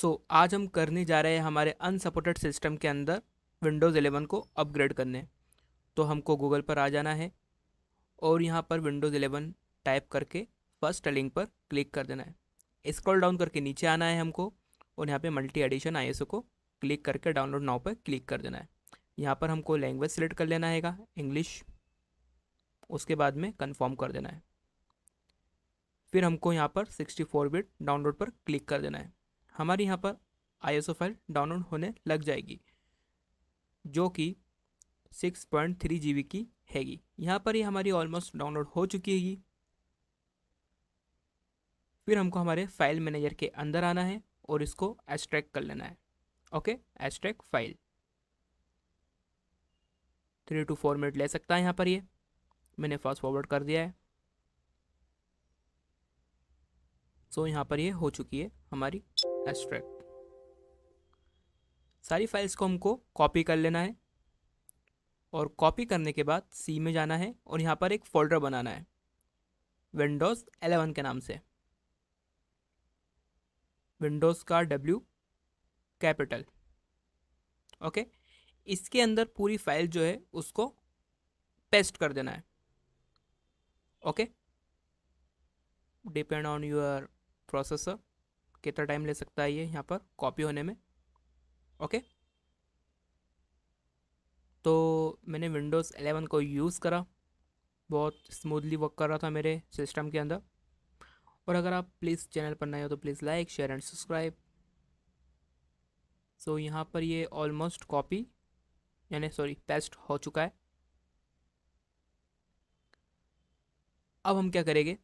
सो so, आज हम करने जा रहे हैं हमारे अनसपोर्टेड सिस्टम के अंदर विंडोज़ एलेवन को अपग्रेड करने तो हमको गूगल पर आ जाना है और यहाँ पर विंडोज़ एलेवन टाइप करके फर्स्ट लिंक पर क्लिक कर देना है स्क्रॉल डाउन करके नीचे आना है हमको और यहाँ पे मल्टी एडिशन आई को क्लिक करके डाउनलोड नाउ पर क्लिक कर देना है यहाँ पर हमको लैंग्वेज सेलेक्ट कर लेना है इंग्लिश उसके बाद में कन्फर्म कर देना है फिर हमको यहाँ पर 64 बिट डाउनलोड पर क्लिक कर देना है हमारे यहाँ पर आई फाइल डाउनलोड होने लग जाएगी जो कि सिक्स पॉइंट थ्री जी की हैगी यहाँ पर ही हमारी ऑलमोस्ट डाउनलोड हो चुकी है फिर हमको हमारे फाइल मैनेजर के अंदर आना है और इसको एस्ट्रैक कर लेना है okay extract file three two four minute ले सकता है यहाँ पर ये मैंने फास्ट फॉरवर्ड कर दिया है सो so, यहाँ पर ये यह हो चुकी है हमारी एस्ट्रैक्ट सारी फाइल्स को हमको कॉपी कर लेना है और कॉपी करने के बाद सी में जाना है और यहाँ पर एक फोल्डर बनाना है विंडोज़ एलेवन के नाम से विंडोज़ का डब्ल्यू कैपिटल ओके इसके अंदर पूरी फाइल जो है उसको पेस्ट कर देना है okay depend on your processor कितना टाइम ले सकता है ये यहाँ पर कॉपी होने में ओके तो मैंने विंडोज़ एलेवन को यूज़ करा बहुत स्मूथली वर्क कर रहा था मेरे सिस्टम के अंदर और अगर आप प्लीज़ चैनल पर नए हो तो please like share and subscribe so यहाँ पर ये ऑलमोस्ट कॉपी यानी सॉरी पेस्ट हो चुका है अब हम क्या करेंगे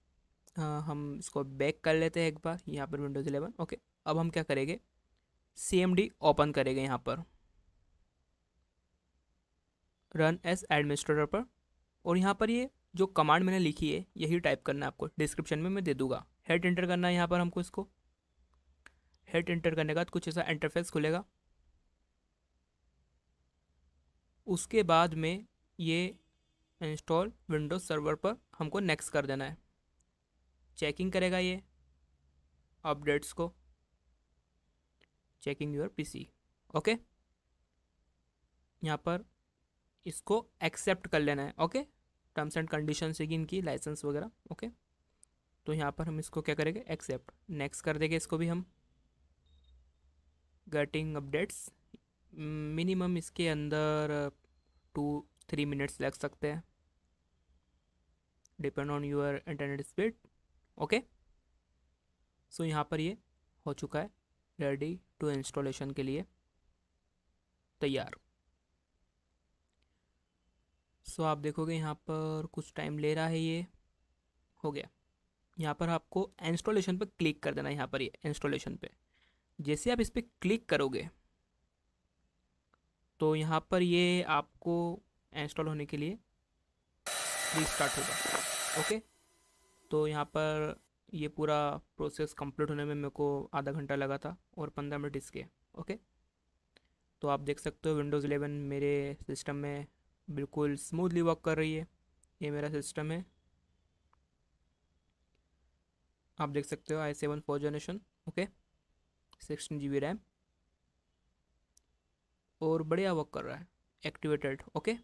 हम इसको बैक कर लेते हैं एक बार यहाँ पर विंडोज़ इलेवन ओके अब हम क्या करेंगे सी एम डी ओपन करेंगे यहाँ पर रन एस एडमिनिस्ट्रेटर पर और यहाँ पर ये जो कमांड मैंने लिखी है यही टाइप करना है आपको डिस्क्रिप्शन में मैं दे दूंगा हेड इंटर करना है यहाँ पर हमको इसको हेड इंटर करने के बाद कुछ ऐसा इंटरफेस खुलेगा उसके बाद में ये इंस्टॉल विंडोज सर्वर पर हमको नेक्स्ट कर देना है चेकिंग करेगा ये अपडेट्स को चेकिंग योर पीसी ओके यहाँ पर इसको एक्सेप्ट कर लेना है ओके टर्म्स एंड कंडीशन है इनकी लाइसेंस वगैरह ओके तो यहाँ पर हम इसको क्या करेंगे एक्सेप्ट नेक्स्ट कर देंगे इसको भी हम गेटिंग अपडेट्स मिनिमम इसके अंदर टू थ्री मिनट्स लग सकते हैं depend on your internet speed okay so यहाँ पर ये हो चुका है रेडी टू इंस्टॉलेशन के लिए तैयार सो आप देखोगे यहाँ पर कुछ टाइम ले रहा है ये हो गया यहाँ पर आपको इंस्टॉलेशन पर क्लिक कर देना है यहाँ पर ये इंस्टॉलेशन पे जैसे आप इस पर क्लिक करोगे तो यहाँ पर ये आपको इंस्टॉल होने के लिए रिस्टार्ट होगा ओके तो यहाँ पर ये पूरा प्रोसेस कंप्लीट होने में मेरे को आधा घंटा लगा था और पंद्रह मिनट इसके ओके तो आप देख सकते हो विंडोज़ एलेवन मेरे सिस्टम में बिल्कुल स्मूथली वर्क कर रही है ये मेरा सिस्टम है आप देख सकते हो I seven four generation okay sixteen G B RAM और बढ़िया वर्क कर रहा है एक्टिवेटेड ओके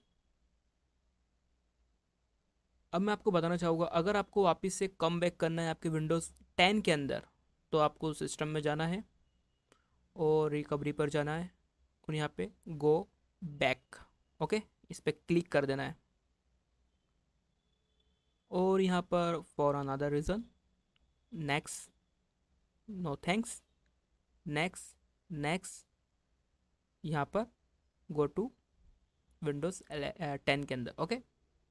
अब मैं आपको बताना चाहूँगा अगर आपको वापस से कम बैक करना है आपके विंडोज़ टेन के अंदर तो आपको सिस्टम में जाना है और रिकवरी पर जाना है और यहाँ पे गो बैक ओके इस पर क्लिक कर देना है और यहाँ पर for another reason next no thanks next next यहाँ पर गो टू विंडोज़ टेन के अंदर okay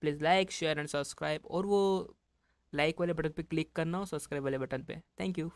please like share and subscribe और वो लाइक वाले बटन पे क्लिक करना और सब्सक्राइब वाले बटन पे थैंक यू